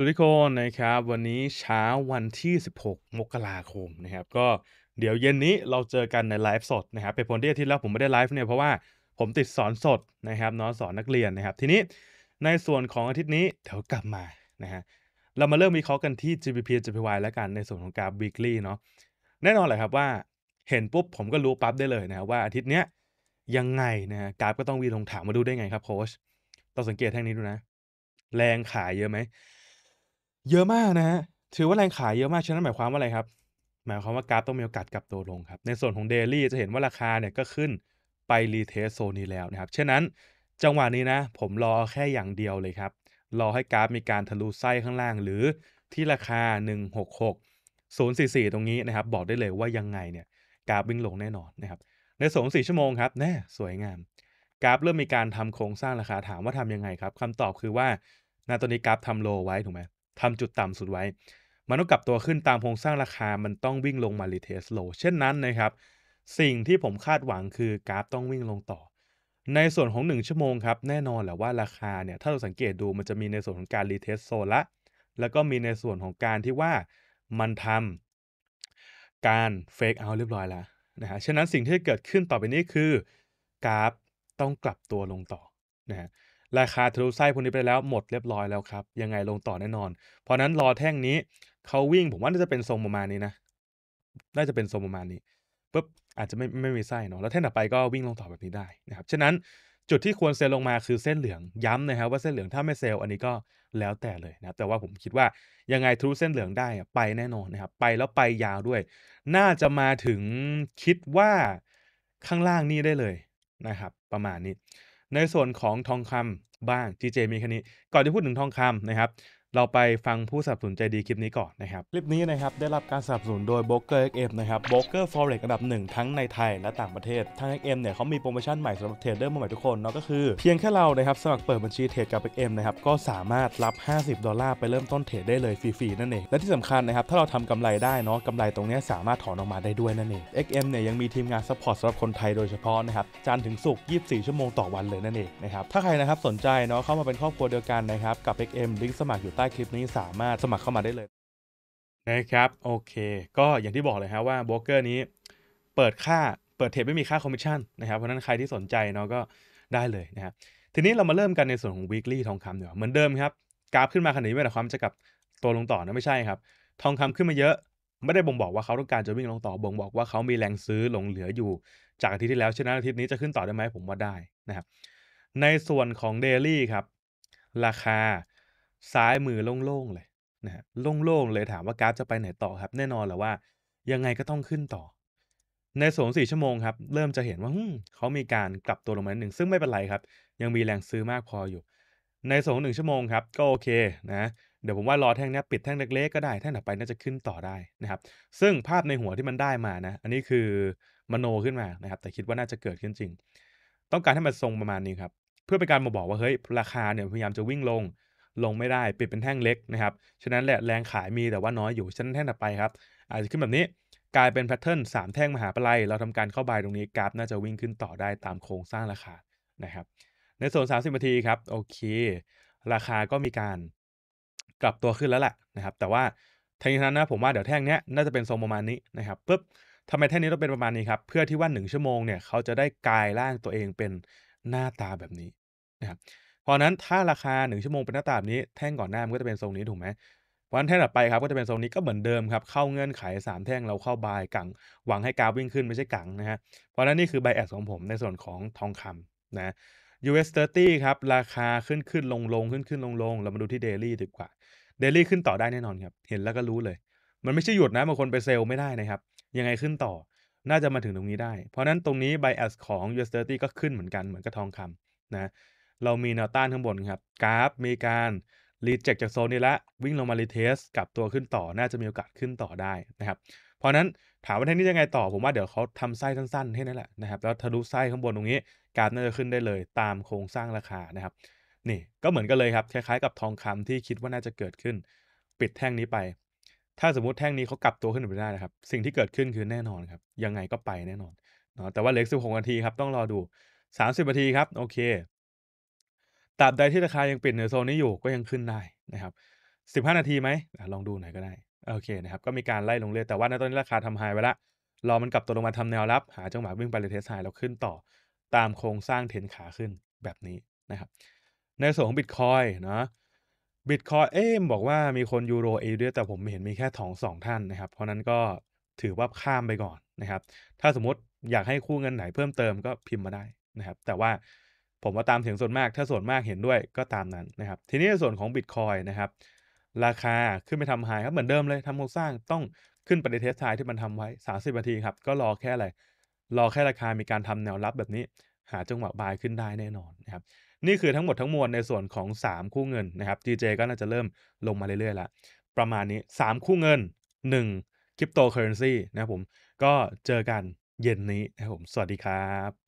สวัสดีทุกคนนะครับวันนี้เช้าวันที่ 16 มกราคมนะครับ ก็เดี๋ยวเย็นนี้เราเจอกันในไลฟ์สดนะครับเป็นผลที่อาทิตย์แล้วผมไม่ได้ไลฟ์เนี่ยเพราะว่าผมติดสอนสดนะครับนนองสอนนักเรียนนะครับ ทีนี้ในส่วนของอาทิตย์นี้ เดี๋ยวกลับมานะฮะเรามาเริ่มวิเคราะห์กันที่ g p p j p y แล้วกันในส่วนของกราฟ weekly เนาะแน่นอนแหละครับว่าเห็นปุ๊บผมก็รู้ปั๊บได้เลยนะครับว่าอาทิตย์เนี้ยยังไงนะฮะกราฟก็ต้องวีลงถามมาดูได้ไงครับโค้ชต้องสังเกตแท่งนี้ดูนะแรงขายเยอะไหมเยอะมากนะฮะ ถือว่าแรงขายเยอะมาก ฉะนั้นหมายความว่าอะไรครับ หมายความว่ากราฟต้องมีโอกาสกลับตัวลงครับ ในส่วนของเดลี่จะเห็นว่าราคาเนี่ยก็ขึ้นไปรีเทสโซนนี้แล้วนะครับฉะนั้นจังหวะนี้นะ ผมรอแค่อย่างเดียวเลยครับ รอให้กราฟมีการทะลุไส้ข้างล่าง หรือที่ราคา 166 044 ตรงนี้นะครับ บอกได้เลยว่ายังไง เนี่ยกราฟวิ่งลงแน่นอนนะครับในส่วนสี่ชั่วโมงครับ แน่สวยงาม กราฟเริ่มมีการทำโครงสร้างราคาถามว่าทํำยังไงครับคำตอบคือว่าณตอนนี้กราฟทำโลไว้ถูกไหมทำจุดต่ำสุดไว้ มันต้องกลับตัวขึ้นตามโครงสร้างราคา มันต้องวิ่งลงมารีเทสโลเช่นนั้นนะครับ สิ่งที่ผมคาดหวังคือกราฟ ต้องวิ่งลงต่อ ในส่วนของ 1 ชั่วโมงครับ แน่นอนแหละว่าราคาเนี่ย ถ้าเราสังเกตดูมันจะมีในส่วนของการรีเทสโซละแล้วก็มีในส่วนของการที่ว่ามันทำ การเฟกเอาเรียบร้อยแล้วนะฮะฉะนั้นสิ่งที่จะเกิดขึ้นต่อไปนี้คือกราฟต้องกลับตัวลงต่อนะฮะราคาทะลุไส้พวกนี้ไปแล้วหมดเรียบร้อยแล้วครับ ยังไงลงต่อแน่นอน เพราะนั้นรอแท่งนี้เขาวิ่ง ผมว่าน่าจะเป็นทรงประมาณนี้นะ น่าจะเป็นทรงประมาณนี้ปุ๊บอาจจะไม่ไม่มีไส้เนาะแล้วแท่งต่อไปก็วิ่งลงต่อแบบนี้ได้นะครับฉะนั้นจุดที่ควรเซลลงมาคือเส้นเหลืองย้ำนะครับว่าเส้นเหลืองถ้าไม่เซลอันนี้ก็แล้วแต่เลยนะแต่ว่าผมคิดว่ายังไงทะลุเส้นเหลืองได้ไปแน่นอนนะครับไปแล้วไปยาวด้วย น่าจะมาถึงคิดว่าข้างล่างนี่ได้เลยนะครับ ประมาณนี้ในส่วนของทองคำ บ้าง GJ มีแค่นี้ ก่อนจะพูดถึงทองคำนะครับเราไปฟังผู้สนับสนุนใจดีคลิปนี้ก่อนนะครับ คลิปนี้นะครับ ได้รับการสนับสนุนโดย b r o k e r XM นะครับ b r o k e r Forex อันดับหนึ่งทั้งในไทยและต่างประเทศทาง XM เนี่ยเขามีโปรโมชั่นใหม่สำหรับเทรดเดอร์มใหม่ทุกคนเนาะก็คือ เพียงแค่เรานะครับ สมัครเปิดบัญชีเทรดกับ XM นะครับ ก็สามารถรับ 50 ดอลลาร์ไปเริ่มต้นเทรดได้เลยฟรีๆ นั่นเองและที่สำคัญนะครับถ้าเราทำกำไรได้เนาะกำไรตรงนี้สามารถถอนออกมาได้ด้วยนั่นเอง XM เนี่ยยังมีทีมงานซัพพอร์ตสำหรับคนไทยโดยเฉพาะนะครับจันถึงศุกร์24 ชั่วโมงต่อวันเลยนั่นเองนะครับถ้าใครนะครับสนใจเนาะเข้ามาเป็นครอบครัวเดียวกันนะครับกับ XM ลิงก์สมัครอยู่ใต้คลิปนี้สามารถสมัครเข้ามาได้เลย นะครับโอเค ก็อย่างที่บอกเลยฮะว่าบล็อกเกอร์นี้ เปิดค่าเปิดเทปไม่มีค่าคอมมิชชั่นนะครับ เพราะนั้นใครที่สนใจเนาะก็ได้เลยนะครับทีนี้เรามาเริ่มกันในส่วนของ weekly ทองคำเดี๋ยวเหมือนเดิมครับ กราฟขึ้นมาขนาดนี้ไม่ได้ความจะกลับ ตัวลงต่อนะไม่ใช่ครับ ทองคำขึ้นมาเยอะ ไม่ได้บ่งบอกว่าเขาต้องการจะวิ่งลงต่อบ่งบอกว่าเขามีแรงซื้อหลงเหลืออยู่ จากอาทิตย์ที่แล้วฉะนั้นอาทิตย์นี้จะขึ้นต่อได้ไหมผมว่าได้นะครับ ในส่วนของเดลี่ครับราคาซ้ายมือโล่ง ๆ เลยนะฮะ โล่ง ๆ เลยถามว่ากราฟจะไปไหนต่อครับ แน่นอนแหละว่ายังไงก็ต้องขึ้นต่อ ในสองสี่ชั่วโมงครับ เริ่มจะเห็นว่าเขามีการกลับตัวลงมาหนึ่ง ซึ่งไม่เป็นไรครับ ยังมีแรงซื้อมากพออยู่ ในสองหนึ่งชั่วโมงครับ ก็โอเคนะ เดี๋ยวผมว่ารอแท่งนี้ปิดแท่งเล็ก ๆ ก็ได้แท่งต่อไปน่าจะขึ้นต่อได้นะครับ ซึ่งภาพในหัวที่มันได้มานะ อันนี้คือมโนขึ้นมานะครับ แต่คิดว่าน่าจะเกิดขึ้นจริง ต้องการให้มันทรงประมาณนี้ครับ เพื่อเป็นการมาบอกว่าเฮ้ยราคาเนี่ยพยายามจะวิ่งลงลงไม่ได้ปิดเป็นแท่งเล็กนะครับ ฉะนั้นแหละแรงขายมีแต่ว่าน้อยอยู่ฉะนั้นแท่งต่อไปครับ อาจจะขึ้นแบบนี้กลายเป็นแพทเทิร์น3แท่งมหาปลายเราทำการเข้าบายตรงนี้กราฟ น่าจะวิ่งขึ้นต่อได้ตามโครงสร้างราคานะครับ ในโซน30นาทีครับโอเค ราคาก็มีการกลับตัวขึ้นแล้วแหละนะครับ แต่ว่า ทั้งนี้ทั้งนั้นนะ ผมว่าเดี๋ยวแท่งนี้น่าจะเป็นทรงประมาณนี้นะครับปุ๊บทำไมแท่งนี้ต้องเป็นประมาณนี้ครับเพื่อที่ว่า1ชั่วโมงเนี่ยเขาจะได้กลายร่างตัวเองเป็นหน้าตาแบบนี้นะครับพราะนั้นถ้าราคา 1ชั่วโมงเป็นหน้าตาแบบนี้แท่งก่อนหน้ามันก็จะเป็นทรงนี้ถูกไหมวันแท่งต่อไปครับก็จะเป็นทรงนี้ก็เหมือนเดิมครับเข้าเงื่อนไข3แท่งเราเข้าบายกัง หวังให้กราฟวิ่งขึ้นไม่ใช่กังนะฮะเพราะนั้นนี่คือใบแอดของผมในส่วนของทองคำนะ US 30ครับราคาขึ้นขึ้นลงลงขึ้นขึ้นลงลงเรามาดูที่ Daily ดีกว่า Daily ขึ้นต่อได้แน่นอนครับเห็นแล้วก็รู้เลย มันไม่ใช่หยุดนะบางคนไปเซลล์ไม่ได้นะครับยังไงขึ้นต่อน่าจะมาถึงตรงนี้ได้ เพราะนั้นตรงนี้ b แอดของ US 30ก็ขึ้นเหมือนกันเหมือนกับทองคำนะเรามีแนวต้านข้างบนครับ กราฟมีการรีเจ็คจากโซนนี้ละ วิ่งลงมารีเทสกลับตัวขึ้นต่อ น่าจะมีโอกาสขึ้นต่อได้นะครับ เพราะนั้นถามว่าท่นี้จะไง ต่อ ผมว่าเดี๋ยวเขาทำไส้สั้นๆให้นั่นแหละนะครับ แล้วทะลุไส้ข้างบนตรงนี้กราฟน่าจะขึ้นได้เลย ตามโครงสร้างราคานะครับ นี่ก็เหมือนกันเลยครับ คล้ายๆ กับทองคำที่คิดว่าน่าจะเกิดขึ้น ปิดแท่งนี้ไป ถ้าสมมติแท่งนี้เขากลับตัวขึ้นไปได้นะครับ สิ่งที่เกิดขึ้นคือแน่นอนครับ ยังไงก็ไปแน่นอน เนาะ แต่ว่าเล็กสิบหกนาทีครับต้องรอดู 30นาทีครับโอเคตราบใดที่ราคายังปิดเหนือโซนนี้อยู่ก็ยังขึ้นได้นะครับ 15 นาทีไหมลองดูหน่อยก็ได้ โอเคนะครับ ก็มีการไล่ลงเรื่อยแต่ว่าในตอนนี้ราคาทำไฮไว้ละรอมันกลับตัวลงมาทำแนวรับ หาจังหวะวิ่งไปเลยเทสไฮแล้วขึ้นต่อตามโครงสร้างเทนขาขึ้นแบบนี้นะครับ ในส่วนของบิตคอยนะบิตคอยเอมบอกว่ามีคนยูโรเอเดียแต่ผมเห็นมีแค่ถองสองท่านนะครับ เพราะนั้นก็ถือว่าข้ามไปก่อนนะครับ ถ้าสมมติอยากให้คู่เงินไหนเพิ่มเติมก็พิมพ์มาได้นะครับ แต่ว่าผมว่าตามเสียงส่วนมากถ้าส่วนมากเห็นด้วยก็ตามนั้นนะครับ ทีนี้ในส่วนของ Bitcoin นะครับ ราคาขึ้นไปทำไฮครับ เหมือนเดิมเลยทำโครงสร้างต้องขึ้นไปในเทสไทที่มันทำไว้ 30นาทีครับ ก็รอแค่อะไร รอแค่ราคามีการทำแนวรับแบบนี้ หาจังหวะบายขึ้นได้แน่นอนนะครับนี่คือทั้งหมดทั้งมวลในส่วนของ 3 คู่เงินนะครับ GJ ก็น่าจะเริ่มลงมาเรื่อยๆละประมาณนี้ 3 คู่เงิน 1. คริปโตเคอเรนซีนะครับผมก็เจอกันเย็นนี้นะครับผมสวัสดีครับ